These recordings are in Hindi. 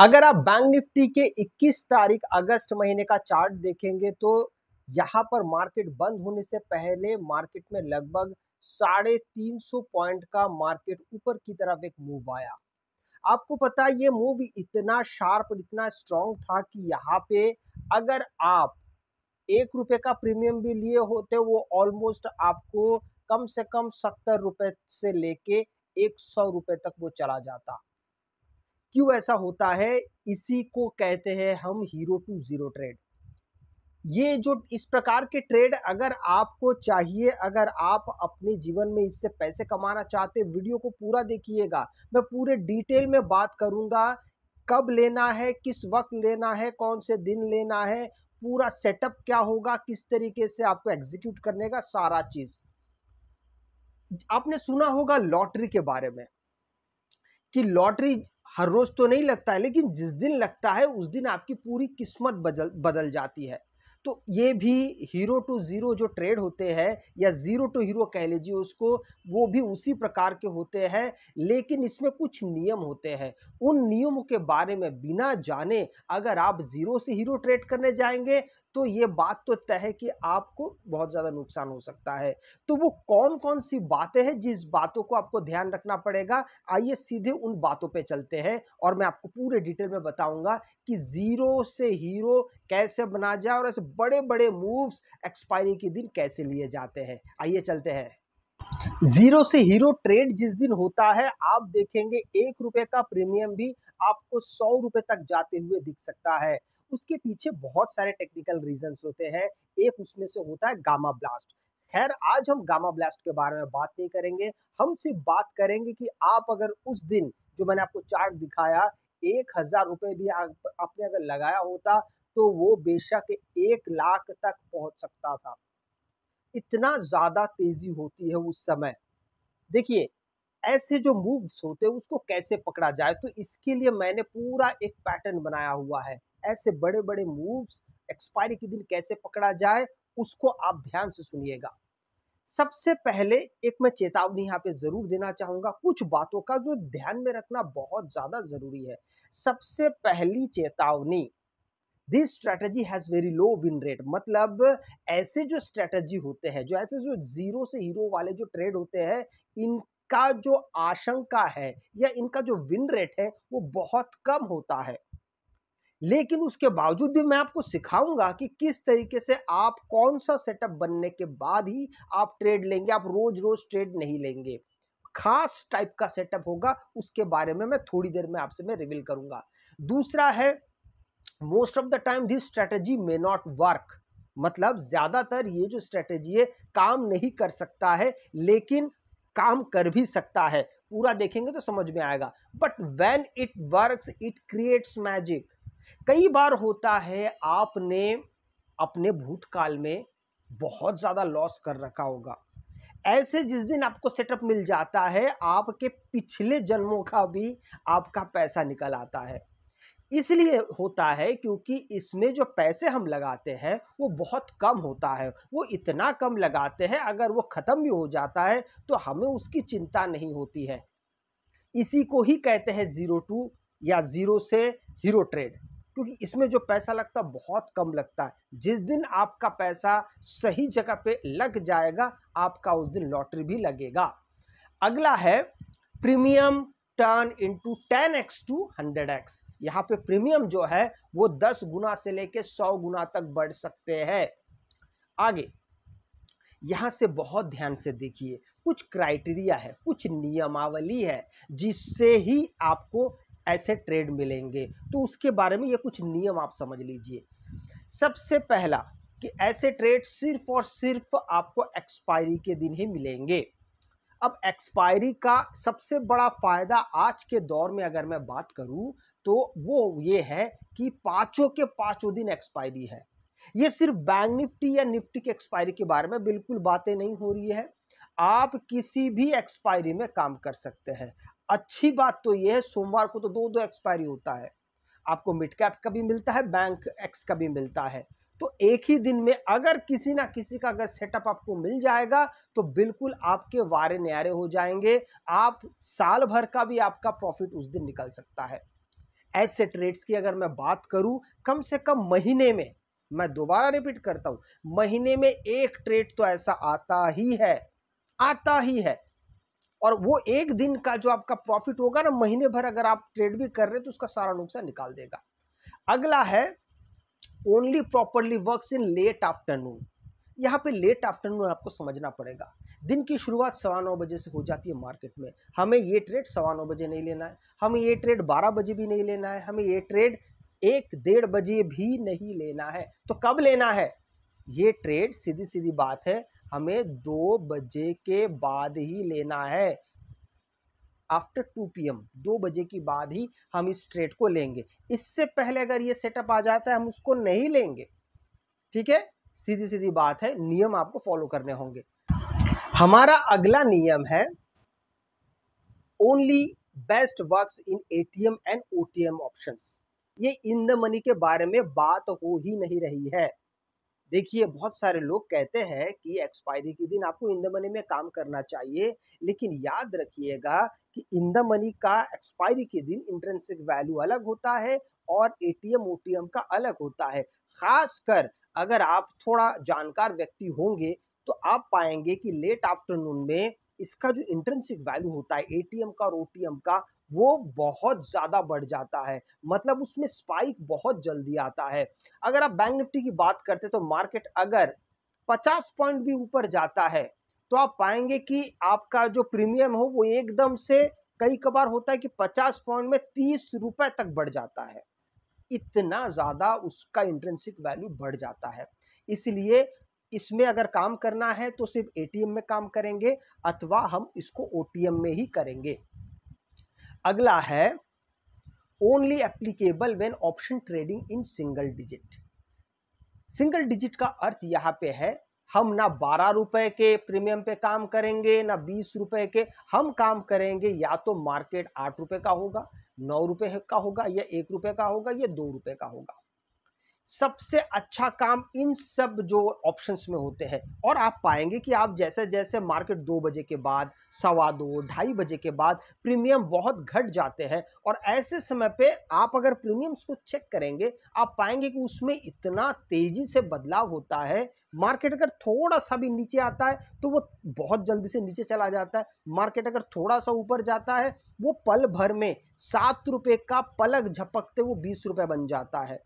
अगर आप बैंक निफ्टी के 21 तारीख अगस्त महीने का चार्ट देखेंगे तो यहाँ पर मार्केट बंद होने से पहले मार्केट में लगभग साढ़े तीन सौ पॉइंट का मार्केट ऊपर की तरफ एक मूव आया आपको पता है ये मूव इतना शार्प और इतना स्ट्रांग था कि यहाँ पे अगर आप एक रुपए का प्रीमियम भी लिए होते वो ऑलमोस्ट आपको कम से कम सत्तर रुपये से लेके एक सौ रुपये तक वो चला जाता क्यों ऐसा होता है इसी को कहते हैं हम हीरो टू ज़ीरो ट्रेड ये जो इस प्रकार के ट्रेड अगर आपको चाहिए अगर आप अपने जीवन में इससे पैसे कमाना चाहते वीडियो को पूरा देखिएगा मैं पूरे डिटेल में बात करूंगा कब लेना है किस वक्त लेना है कौन से दिन लेना है पूरा सेटअप क्या होगा किस तरीके से आपको एग्जीक्यूट करने का सारा चीज़ आपने सुना होगा लॉटरी के बारे में कि लॉटरी हर रोज़ तो नहीं लगता है लेकिन जिस दिन लगता है उस दिन आपकी पूरी किस्मत बदल बदल जाती है तो ये भी हीरो टू ज़ीरो जो ट्रेड होते हैं या ज़ीरो टू हीरो कह लीजिए उसको वो भी उसी प्रकार के होते हैं लेकिन इसमें कुछ नियम होते हैं उन नियमों के बारे में बिना जाने अगर आप ज़ीरो से हीरो ट्रेड करने जाएंगे तो ये बात तो तय है कि आपको बहुत ज़्यादा नुकसान हो सकता है तो वो कौन कौन सी बातें हैं जिस बातों को आपको ध्यान रखना पड़ेगा आइए सीधे उन बातों पे चलते हैं और मैं आपको पूरे डिटेल में बताऊंगा कि ज़ीरो से हीरो कैसे बना जाए और ऐसे बड़े बड़े मूव्स एक्सपायरी के दिन कैसे लिए जाते हैं आइए चलते हैं जीरो से हीरो ट्रेड जिस दिन होता है आप देखेंगे एक रुपए का प्रीमियम भी आपको सौ रुपए तक जाते हुए दिख सकता है उसके पीछे बहुत सारे टेक्निकल रीजन होते हैं एक उसमें से होता है गामा ब्लास्ट खैर आज हम गामा ब्लास्ट के बारे में बात नहीं करेंगे हम सिर्फ बात करेंगे कि आप अगर उस दिन जो मैंने आपको चार्ट दिखाया एक हजार रुपये भी आपने अगर लगाया होता तो वो बेशक एक लाख तक पहुंच सकता था इतना ज्यादा तेजी होती है उस समय देखिए ऐसे जो मूव्स होते हैं उसको कैसे पकड़ा जाए तो इसके लिए मैंने पूरा एक पैटर्न बनाया हुआ है ऐसे बड़े बड़े मूव्स एक्सपायरी के दिन कैसे पकड़ा जाए उसको आप ध्यान से सुनिएगा सबसे पहले एक मैं चेतावनी यहाँ पे जरूर देना चाहूंगा कुछ बातों का जो ध्यान में रखना बहुत ज्यादा जरूरी है सबसे पहली चेतावनी this strategy has very low win rate मतलब ऐसे जो स्ट्रेटजी होते हैं जो ऐसे जो जीरो से हीरो वाले जो ट्रेड होते हैं इनका जो आशंका है या इनका जो विन रेट है वो बहुत कम होता है लेकिन उसके बावजूद भी मैं आपको सिखाऊंगा कि किस तरीके से आप कौन सा सेटअप बनने के बाद ही आप ट्रेड लेंगे आप रोज रोज ट्रेड नहीं लेंगे खास टाइप का सेटअप होगा उसके बारे में मैं थोड़ी देर में आपसे मैं रिवील करूंगा दूसरा है most of the time this strategy may not work मतलब ज़्यादातर ये जो स्ट्रेटेजी है काम नहीं कर सकता है लेकिन काम कर भी सकता है पूरा देखेंगे तो समझ में आएगा but when it work it creates magic कई बार होता है आपने अपने भूतकाल में बहुत ज़्यादा लॉस कर रखा होगा ऐसे जिस दिन आपको सेटअप मिल जाता है आपके पिछले जन्मों का भी आपका पैसा निकल आता है इसलिए होता है क्योंकि इसमें जो पैसे हम लगाते हैं वो बहुत कम होता है वो इतना कम लगाते हैं अगर वो ख़त्म भी हो जाता है तो हमें उसकी चिंता नहीं होती है इसी को ही कहते हैं ज़ीरो टू या ज़ीरो से हीरो ट्रेड क्योंकि इसमें जो पैसा लगता है बहुत कम लगता है जिस दिन आपका पैसा सही जगह पे लग जाएगा आपका उस दिन लॉटरी भी लगेगा अगला है premium turn into ten x two hundred x यहाँ पे प्रीमियम जो है वो दस गुना से लेके सौ गुना तक बढ़ सकते हैं आगे यहाँ से बहुत ध्यान से देखिए कुछ क्राइटेरिया है कुछ नियमावली है जिससे ही आपको ऐसे ट्रेड मिलेंगे तो उसके बारे में ये कुछ नियम आप समझ लीजिए सबसे पहला कि ऐसे ट्रेड सिर्फ और सिर्फ आपको एक्सपायरी के दिन ही मिलेंगे अब एक्सपायरी का सबसे बड़ा फ़ायदा आज के दौर में अगर मैं बात करूं तो वो ये है कि पाँचों के पाँचों दिन एक्सपायरी है ये सिर्फ बैंक निफ्टी या निफ्टी के एक्सपायरी के बारे में बिल्कुल बातें नहीं हो रही है आप किसी भी एक्सपायरी में काम कर सकते हैं अच्छी बात तो ये है सोमवार को तो दो दो एक्सपायरी होता है आपको मिड कैप का भी मिलता है बैंक एक्स का भी मिलता है तो एक ही दिन में अगर किसी ना किसी का अगर सेटअप आपको मिल जाएगा तो बिल्कुल आपके वारे न्यारे हो जाएंगे आप साल भर का भी आपका प्रॉफिट उस दिन निकल सकता है ऐसे ट्रेड्स की अगर मैं बात करूं कम से कम महीने में मैं दोबारा रिपीट करता हूं महीने में एक ट्रेड तो ऐसा आता ही है आता ही है और वो एक दिन का जो आपका प्रॉफिट होगा ना महीने भर अगर आप ट्रेड भी कर रहे हैं तो उसका सारा नुकसान निकाल देगा अगला है only properly work in late afternoon यहाँ पे लेट आफ्टरनून आपको समझना पड़ेगा दिन की शुरुआत सवा नौ बजे से हो जाती है मार्केट में हमें ये ट्रेड सवा नौ बजे नहीं लेना है हमें ये ट्रेड बारह बजे भी नहीं लेना है हमें ये ट्रेड एक डेढ़ बजे भी नहीं लेना है तो कब लेना है ये ट्रेड सीधी सीधी बात है हमें दो बजे के बाद ही लेना है आफ्टर टू पी एम दो बजे के बाद ही हम इस ट्रेड को लेंगे इससे पहले अगर ये सेटअप आ जाता है हम उसको नहीं लेंगे ठीक है सीधी सीधी बात है नियम आपको फॉलो करने होंगे हमारा अगला नियम है only best work in A T M and O M option ये इन द मनी के बारे में बात हो ही नहीं रही है देखिए बहुत सारे लोग कहते हैं कि एक्सपायरी के दिन आपको इन द मनी में काम करना चाहिए लेकिन याद रखिएगा कि इन द मनी का एक्सपायरी के दिन इंट्रेंसिक वैल्यू अलग होता है और एटीएम ओटीएम का अलग होता है खासकर अगर आप थोड़ा जानकार व्यक्ति होंगे तो आप पाएंगे कि लेट आफ्टरनून में इसका जो इंट्रेंसिक वैल्यू होता है एटीएम का और ओटीएम का वो बहुत ज़्यादा बढ़ जाता है मतलब उसमें स्पाइक बहुत जल्दी आता है अगर आप बैंक निफ्टी की बात करते तो मार्केट अगर 50 पॉइंट भी ऊपर जाता है तो आप पाएंगे कि आपका जो प्रीमियम हो वो एकदम से कई कबार होता है कि 50 पॉइंट में तीस रुपए तक बढ़ जाता है इतना ज़्यादा उसका इंट्रेंसिक वैल्यू बढ़ जाता है इसलिए इसमें अगर काम करना है तो सिर्फ एटीएम में काम करेंगे अथवा हम इसको ओटीएम में ही करेंगे अगला है only applicable when option trading in single digit single digit का अर्थ यहाँ पे है हम ना बारह रुपए के प्रीमियम पे काम करेंगे ना बीस रुपए के हम काम करेंगे या तो मार्केट आठ रुपए का होगा नौ रुपए का होगा या एक रुपए का होगा या दो रुपए का होगा सबसे अच्छा काम इन सब जो ऑप्शंस में होते हैं और आप पाएंगे कि आप जैसे जैसे मार्केट दो बजे के बाद सवा दो ढाई बजे के बाद प्रीमियम बहुत घट जाते हैं और ऐसे समय पे आप अगर प्रीमियम्स को चेक करेंगे आप पाएंगे कि उसमें इतना तेज़ी से बदलाव होता है मार्केट अगर थोड़ा सा भी नीचे आता है तो वो बहुत जल्दी से नीचे चला जाता है मार्केट अगर थोड़ा सा ऊपर जाता है वो पल भर में सात रुपये का पलक झपकते वो बीस रुपये बन जाता है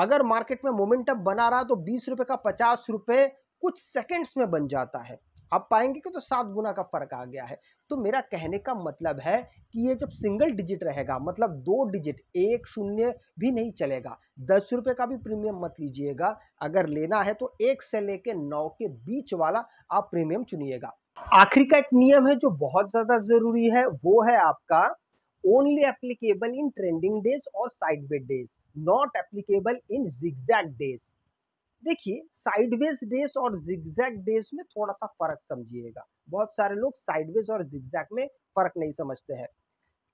अगर मार्केट में मोमेंटम बना रहा तो बीस रुपये का पचास रुपये कुछ सेकेंड्स में बन जाता है आप पाएंगे कि तो सात गुना का फर्क आ गया है तो मेरा कहने का मतलब है कि ये जब सिंगल डिजिट रहेगा मतलब दो डिजिट एक शून्य भी नहीं चलेगा दस रुपये का भी प्रीमियम मत लीजिएगा अगर लेना है तो एक से लेके नौ के बीच वाला आप प्रीमियम चुनिएगा आखिरी का एक नियम है जो बहुत ज़्यादा ज़रूरी है वो है आपका only applicable in trending days or sideways days not applicable in zigzag days देखिए साइडवेज डेज और जिग्जैग डेज में थोड़ा सा फर्क समझिएगा बहुत सारे लोग साइडवेज और जिग्जैग में फर्क नहीं समझते हैं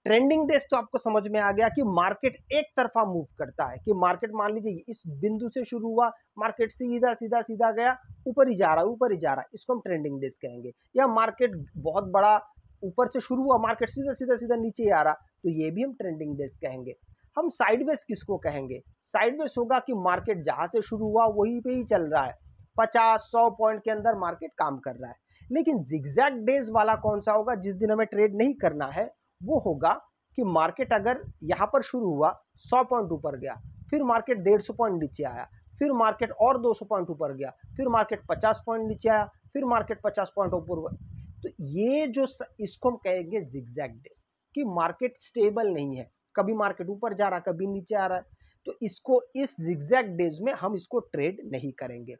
ट्रेंडिंग डेज तो आपको समझ में आ गया कि मार्केट एक तरफा मूव करता है कि मार्केट मान लीजिए इस बिंदु से शुरू हुआ मार्केट से सीधा सीधा सीधा गया ऊपर ही जा रहा है ऊपर ही जा रहा है इसको हम ट्रेंडिंग डेज कहेंगे या मार्केट बहुत बड़ा ऊपर से शुरू हुआ मार्केट सीधा सीधा सीधा नीचे आ रहा तो ये भी हम ट्रेंडिंग डेज कहेंगे हम साइडवेज किसको कहेंगे साइडवेज होगा कि मार्केट जहाँ से शुरू हुआ वहीं पे ही चल रहा है पचास सौ पॉइंट के अंदर मार्केट काम कर रहा है लेकिन जिग्जैग डेज वाला कौन सा होगा जिस दिन हमें ट्रेड नहीं करना है वो होगा कि मार्केट अगर यहाँ पर शुरू हुआ सौ पॉइंट ऊपर गया फिर मार्केट डेढ़ सौ पॉइंट नीचे आया फिर मार्केट और दो सौ पॉइंट ऊपर गया फिर मार्केट पचास पॉइंट नीचे आया फिर मार्केट पचास पॉइंट ऊपर तो ये जो स, इसको हम कहेंगे जिग्जैग डिस्क कि मार्केट स्टेबल नहीं है कभी मार्केट ऊपर जा रहा कभी नीचे आ रहा है तो इसको इस जिग्जैग डेज में हम इसको ट्रेड नहीं करेंगे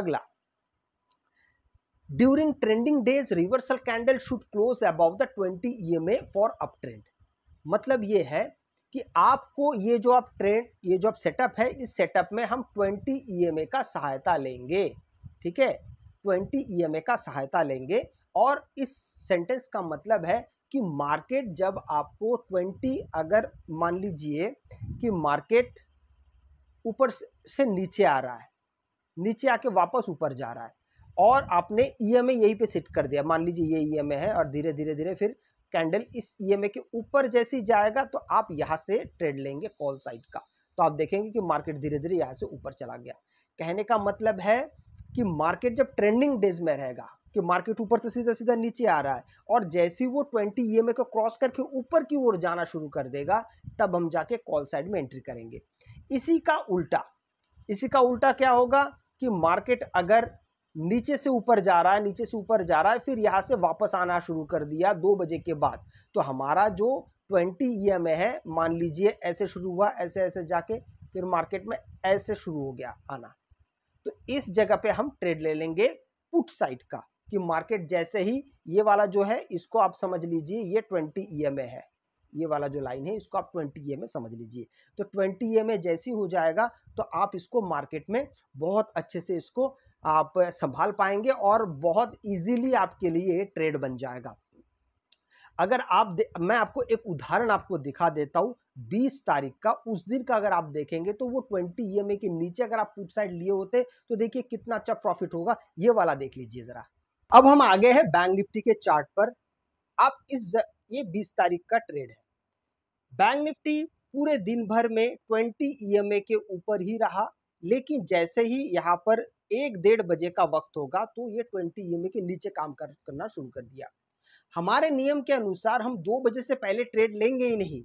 अगला during trending days reversal candle should close above the twenty E for up trend मतलब ये है कि आपको ये जो आप ट्रेंड ये जो आप सेटअप है इस सेटअप में हम ट्वेंटी ई का सहायता लेंगे ठीक है ट्वेंटी ई का सहायता लेंगे और इस सेंटेंस का मतलब है कि मार्केट जब आपको 20 अगर मान लीजिए कि मार्केट ऊपर से नीचे आ रहा है नीचे आके वापस ऊपर जा रहा है और आपने ई e एम यहीं पे सेट कर दिया मान लीजिए ये ई e एम है और धीरे धीरे धीरे फिर कैंडल इस ई e एम के ऊपर जैसे ही जाएगा तो आप यहाँ से ट्रेड लेंगे कॉल साइड का तो आप देखेंगे कि मार्केट धीरे धीरे यहाँ से ऊपर चला गया कहने का मतलब है कि मार्केट जब ट्रेंडिंग डेज में रहेगा कि मार्केट ऊपर से सीधा सीधा नीचे आ रहा है और जैसे ही वो ट्वेंटी ई e को क्रॉस करके ऊपर की ओर जाना शुरू कर देगा तब हम जाके कॉल साइड में एंट्री करेंगे इसी का उल्टा इसी का उल्टा क्या होगा कि मार्केट अगर नीचे से ऊपर जा रहा है नीचे से ऊपर जा रहा है फिर यहाँ से वापस आना शुरू कर दिया दो बजे के बाद तो हमारा जो ट्वेंटी ई e एम है मान लीजिए ऐसे शुरू हुआ ऐसे ऐसे जाके फिर मार्केट में ऐसे शुरू हो गया आना तो इस जगह पे हम ट्रेड ले लेंगे पुट साइड का कि मार्केट जैसे ही ये वाला जो है इसको आप समझ लीजिए ये ट्वेंटी ई एम ए है ये वाला जो लाइन है इसको आप ट्वेंटी ई एम ए समझ लीजिए तो ट्वेंटी ई एम ए जैसी हो जाएगा तो आप इसको मार्केट में बहुत अच्छे से इसको आप संभाल पाएंगे और बहुत इजीली आपके लिए ट्रेड बन जाएगा अगर आप मैं आपको एक उदाहरण आपको दिखा देता हूँ 20 तारीख का उस दिन का अगर आप देखेंगे तो वो 20 ई e के नीचे अगर आप पुट साइड लिए होते तो देखिए कितना अच्छा प्रॉफिट होगा ये वाला देख लीजिए ज़रा अब हम आगे हैं बैंक निफ्टी के चार्ट पर आप इस ये 20 तारीख का ट्रेड है बैंक निफ्टी पूरे दिन भर में 20 ईएमए e के ऊपर ही रहा लेकिन जैसे ही यहाँ पर एक डेढ़ बजे का वक्त होगा तो ये 20 ईएमए e के नीचे काम कर, करना शुरू कर दिया हमारे नियम के अनुसार हम दो बजे से पहले ट्रेड लेंगे ही नहीं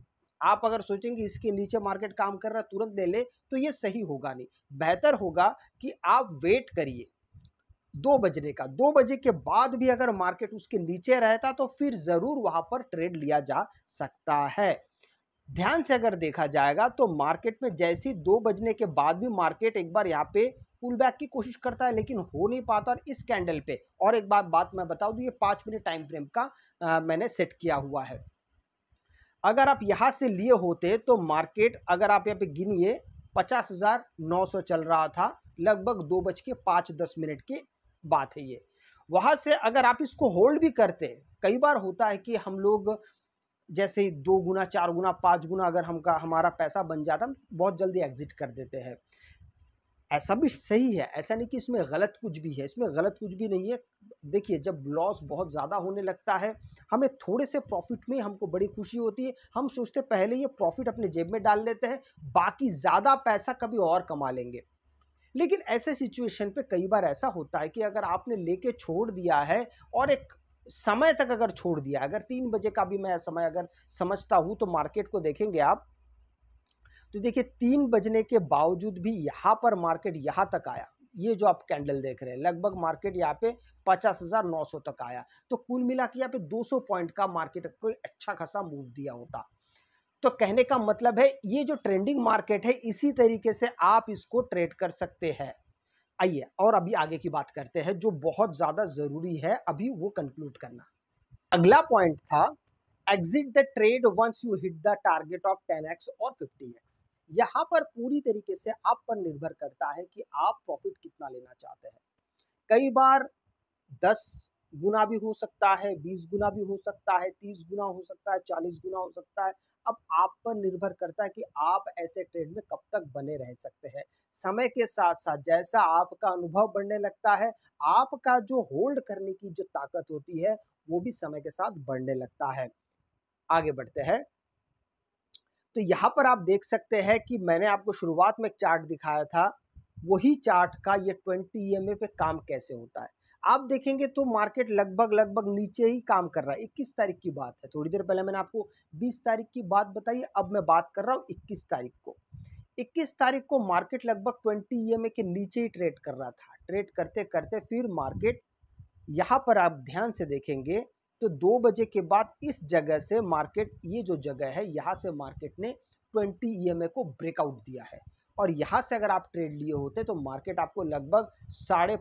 आप अगर सोचेंगे इसके नीचे मार्केट काम कर रहा तुरंत ले ले तो ये सही होगा नहीं बेहतर होगा कि आप वेट करिए दो बजने का दो बजे के बाद भी अगर मार्केट उसके नीचे रहता तो फिर ज़रूर वहां पर ट्रेड लिया जा सकता है ध्यान से अगर देखा जाएगा तो मार्केट में जैसी दो बजने के बाद भी मार्केट एक बार यहाँ पे पुल बैक की कोशिश करता है लेकिन हो नहीं पाता और इस कैंडल पे और एक बार बात मैं बता दू तो ये पांच मिनट टाइम फ्रेम का आ, मैंने सेट किया हुआ है अगर आप यहाँ से लिए होते तो मार्केट अगर आप यहाँ पे गिनिए पचास हज़ार नौ सौ चल रहा था लगभग दो बज के पाँच दस मिनट के बात है ये वहाँ से अगर आप इसको होल्ड भी करते कई बार होता है कि हम लोग जैसे दो गुना चार गुना पाँच गुना अगर हमका हमारा पैसा बन जाता हम बहुत जल्दी एग्जिट कर देते हैं ऐसा भी सही है ऐसा नहीं कि इसमें गलत कुछ भी है इसमें गलत कुछ भी नहीं है देखिए जब लॉस बहुत ज़्यादा होने लगता है हमें थोड़े से प्रॉफिट में हमको बड़ी खुशी होती है हम सोचते पहले ये प्रॉफिट अपने जेब में डाल लेते हैं बाकी ज़्यादा पैसा कभी और कमा लेंगे लेकिन ऐसे सिचुएशन पे कई बार ऐसा होता है कि अगर आपने लेके छोड़ दिया है और एक समय तक अगर छोड़ दिया अगर तीन बजे का भी मैं समय अगर समझता हूँ तो मार्केट को देखेंगे आप तो देखिए तीन बजने के बावजूद भी यहाँ पर मार्केट यहाँ तक आया ये जो आप कैंडल देख रहे हैं लगभग मार्केट यहाँ पे पचास हज़ार नौ सौ तक आया तो कुल मिला के यहाँ पे दो सौ पॉइंट का मार्केट को अच्छा खासा मूव दिया होता तो कहने का मतलब है ये जो ट्रेंडिंग मार्केट है इसी तरीके से आप इसको ट्रेड कर सकते हैं आइए और अभी आगे की बात करते हैं जो बहुत ज़्यादा ज़रूरी है अभी वो कंक्लूड करना अगला पॉइंट था exit the trade once you hit the target of 10x और 50x यहाँ पर पूरी तरीके से आप पर निर्भर करता है कि आप प्रॉफिट कितना लेना चाहते हैं कई बार 10 गुना भी हो सकता है 20 गुना भी हो सकता है 30 गुना हो सकता है 40 गुना हो सकता है अब आप पर निर्भर करता है कि आप ऐसे ट्रेड में कब तक बने रह सकते हैं समय के साथ साथ जैसा आपका अनुभव बढ़ने लगता है आपका जो होल्ड करने की जो ताकत होती है वो भी समय के साथ बढ़ने लगता है आगे बढ़ते हैं तो यहाँ पर आप देख सकते हैं कि मैंने आपको शुरुआत में एक चार्ट दिखाया था वही चार्ट का ये ट्वेंटी ई e पे काम कैसे होता है आप देखेंगे तो मार्केट लगभग लगभग नीचे ही काम कर रहा है इक्कीस तारीख की बात है थोड़ी देर पहले मैंने आपको बीस तारीख की बात बताई अब मैं बात कर रहा हूँ इक्कीस तारीख को इक्कीस तारीख को मार्केट लगभग ट्वेंटी ई e के नीचे ही ट्रेड कर रहा था ट्रेड करते करते फिर मार्केट यहाँ पर आप ध्यान से देखेंगे तो दो बजे के बाद इस जगह से मार्केट ये जो जगह है यहाँ से मार्केट ने ट्वेंटी ई e को ब्रेकआउट दिया है और यहाँ से अगर आप ट्रेड लिए होते तो मार्केट आपको लगभग साढ़े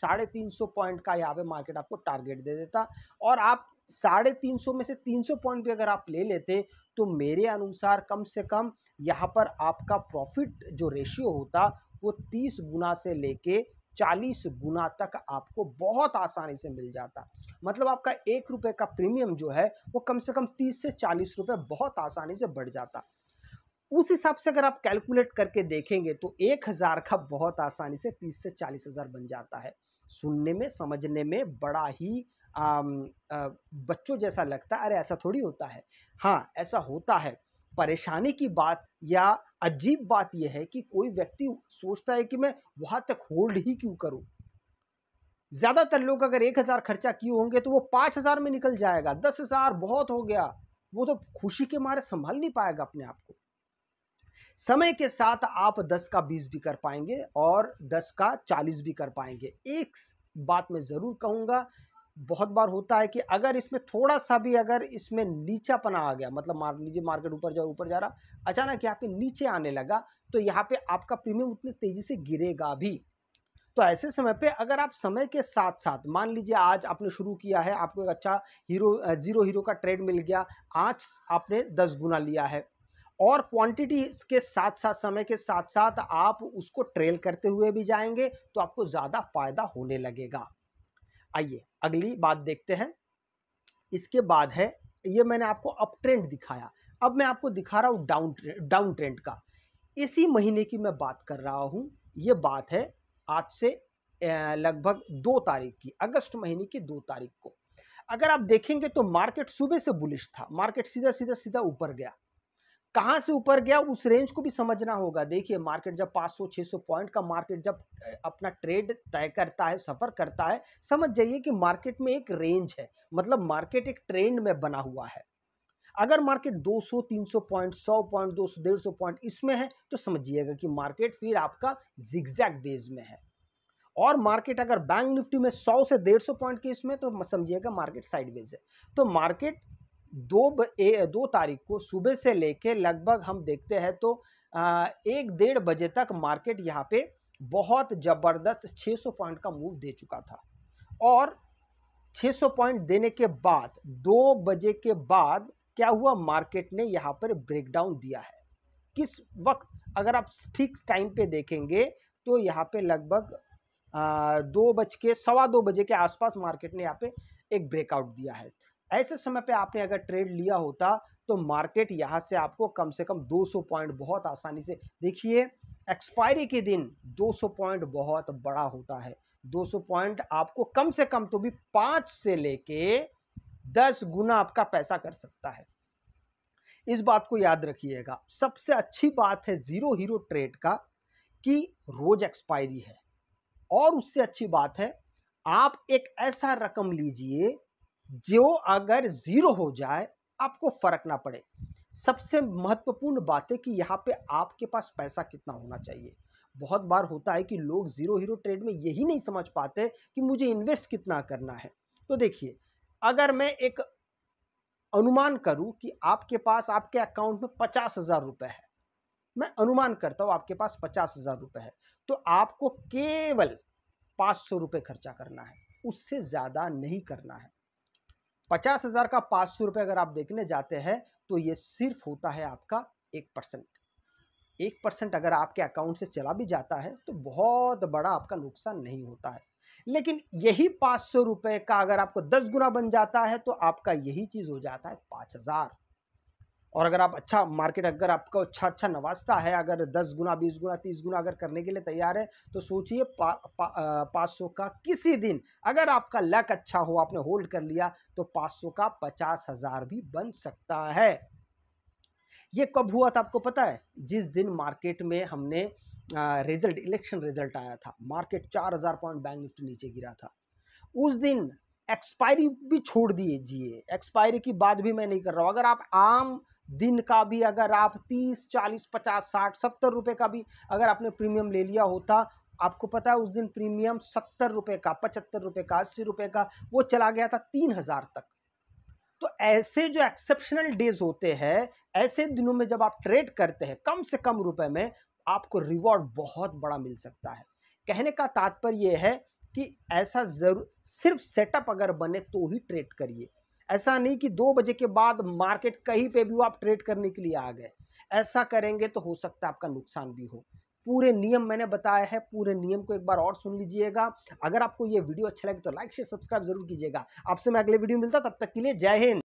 साढ़े तीन सौ पॉइंट का यहाँ पे मार्केट आपको टारगेट दे देता और आप साढ़े तीन सौ में से तीन सौ पॉइंट भी अगर आप ले लेते तो मेरे अनुसार कम से कम यहाँ पर आपका प्रॉफिट जो रेशियो होता वो तीस गुना से लेके चालीस गुना तक आपको बहुत आसानी से मिल जाता मतलब आपका एक रुपये का प्रीमियम जो है वो कम से कम तीस से चालीस रुपये बहुत आसानी से बढ़ जाता उस हिसाब से अगर आप कैलकुलेट करके देखेंगे तो एक हज़ार का बहुत आसानी से तीस से चालीस हज़ार बन जाता है सुनने में समझने में बड़ा ही आ, आ, बच्चों जैसा लगता है अरे ऐसा थोड़ी होता है हाँ ऐसा होता है परेशानी की बात या अजीब बात यह है कि कोई व्यक्ति सोचता है कि मैं वहां तक होल्ड ही क्यों करूँ ज़्यादातर लोग अगर एक हज़ार खर्चा किए होंगे तो वो पांच हज़ार में निकल जाएगा दस हज़ार बहुत हो गया वो तो खुशी के मारे संभाल नहीं पाएगा अपने आप को समय के साथ आप दस का बीस भी कर पाएंगे और दस का चालीस भी कर पाएंगे एक बात मैं ज़रूर कहूँगा बहुत बार होता है कि अगर इसमें थोड़ा सा भी अगर इसमें नीचापना आ गया मतलब मान लीजिए मार्केट ऊपर जा ऊपर जा रहा अचानक यहाँ पे नीचे आने लगा तो यहाँ पे आपका प्रीमियम उतनी तेज़ी से गिरेगा भी तो ऐसे समय पे अगर आप समय के साथ साथ मान लीजिए आज आपने शुरू किया है आपको एक अच्छा हीरो ज़ीरो हीरो का ट्रेड मिल गया आज आपने दस गुना लिया है और क्वांटिटी के साथ साथ समय के साथ साथ आप उसको ट्रेल करते हुए भी जाएंगे तो आपको ज़्यादा फायदा होने लगेगा आइए अगली बात देखते हैं इसके बाद है ये मैंने आपको अप ट्रेंड दिखाया अब मैं आपको दिखा रहा हूँ डाउन डाउन ट्रेंड का इसी महीने की मैं बात कर रहा हूँ ये बात है आज से लगभग दो तारीख की अगस्त महीने की दो तारीख को अगर आप देखेंगे तो मार्केट सुबह से बुलिश था मार्केट सीधा सीधा सीधा ऊपर गया कहां से ऊपर गया उस रेंज को भी समझना होगा देखिए मार्केट जब 500 600 पॉइंट का मार्केट जब अपना ट्रेड तय करता है सफ़र करता है समझ जाइए कि मार्केट में एक रेंज है मतलब मार्केट एक ट्रेंड में बना हुआ है अगर मार्केट 200 300 पॉइंट 100 पॉइंट 200 150 पॉइंट इसमें है तो समझिएगा कि मार्केट फिर आपका जिग्जैग बेज में है और मार्केट अगर बैंक निफ्टी में 100 से 150 पॉइंट के इसमें तो समझिएगा मार्केट साइडवेज है तो मार्केट दो ए, दो तारीख को सुबह से लेके लगभग हम देखते हैं तो आ, एक डेढ़ बजे तक मार्केट यहाँ पे बहुत ज़बरदस्त 600 पॉइंट का मूव दे चुका था और 600 पॉइंट देने के बाद दो बजे के बाद क्या हुआ मार्केट ने यहाँ पर ब्रेकडाउन दिया है किस वक्त अगर आप ठीक टाइम पे देखेंगे तो यहाँ पे लगभग दो बज के सवा दो बजे के आसपास मार्केट ने यहाँ पे एक ब्रेकआउट दिया है ऐसे समय पे आपने अगर ट्रेड लिया होता तो मार्केट यहाँ से आपको कम से कम 200 पॉइंट बहुत आसानी से देखिए एक्सपायरी के दिन 200 पॉइंट बहुत बड़ा होता है 200 पॉइंट आपको कम से कम तो भी पाँच से लेके दस गुना आपका पैसा कर सकता है इस बात को याद रखिएगा सबसे अच्छी बात है ज़ीरो हीरो ट्रेड का कि रोज़ एक्सपायरी है और उससे अच्छी बात है आप एक ऐसा रकम लीजिए जो अगर ज़ीरो हो जाए आपको फ़र्क ना पड़े सबसे महत्वपूर्ण बात है कि यहाँ पे आपके पास पैसा कितना होना चाहिए बहुत बार होता है कि लोग ज़ीरो हीरो ट्रेड में यही नहीं समझ पाते कि मुझे इन्वेस्ट कितना करना है तो देखिए अगर मैं एक अनुमान करूं कि आपके पास आपके अकाउंट में पचास हज़ार रुपये है मैं अनुमान करता हूं आपके पास पचास हज़ार रुपये है तो आपको केवल पाँच सौ रुपये खर्चा करना है उससे ज़्यादा नहीं करना है पचास हज़ार का पाँच सौ रुपये अगर आप देखने जाते हैं तो ये सिर्फ होता है आपका एक परसेंट एक परसेंट अगर आपके अकाउंट से चला भी जाता है तो बहुत बड़ा आपका नुकसान नहीं होता है लेकिन यही पाँच सौ रुपये का अगर आपको दस गुना बन जाता है तो आपका यही चीज़ हो जाता है पाँच हज़ार और अगर आप अच्छा मार्केट अगर आपको अच्छा अच्छा नवाजता है अगर दस गुना बीस गुना तीस गुना अगर करने के लिए तैयार है तो सोचिए पाँच सौ का किसी दिन अगर आपका लक अच्छा हो आपने होल्ड कर लिया तो पाँच सौ का पचास हज़ार भी बन सकता है ये कब हुआ था आपको पता है जिस दिन मार्केट में हमने रिजल्ट इलेक्शन रिजल्ट आया था मार्केट चार हज़ार पॉइंट बैंक निफ्टी नीचे गिरा था उस दिन एक्सपायरी भी छोड़ दीजिए एक्सपायरी की बात भी मैं नहीं कर रहा हूँ अगर आप आम दिन का भी अगर आप 30, 40, 50, 60, सत्तर रुपये का भी अगर आपने प्रीमियम ले लिया होता आपको पता है उस दिन प्रीमियम सत्तर रुपये का पचहत्तर रुपये का अस्सी रुपये का वो चला गया था तीन हज़ार तक तो ऐसे जो एक्सेप्शनल डेज होते हैं ऐसे दिनों में जब आप ट्रेड करते हैं कम से कम रुपए में आपको रिवॉर्ड बहुत बड़ा मिल सकता है कहने का तात्पर्य यह है कि ऐसा जरूर सिर्फ सेटअप अगर बने तो ही ट्रेड करिए ऐसा नहीं कि दो बजे के बाद मार्केट कहीं पे भी हो आप ट्रेड करने के लिए आ गए ऐसा करेंगे तो हो सकता है आपका नुकसान भी हो पूरे नियम मैंने बताया है पूरे नियम को एक बार और सुन लीजिएगा अगर आपको ये वीडियो अच्छा लगे तो लाइक शेयर सब्सक्राइब जरूर कीजिएगा आपसे मैं अगले वीडियो मिलता तब तक के लिए जय हिंद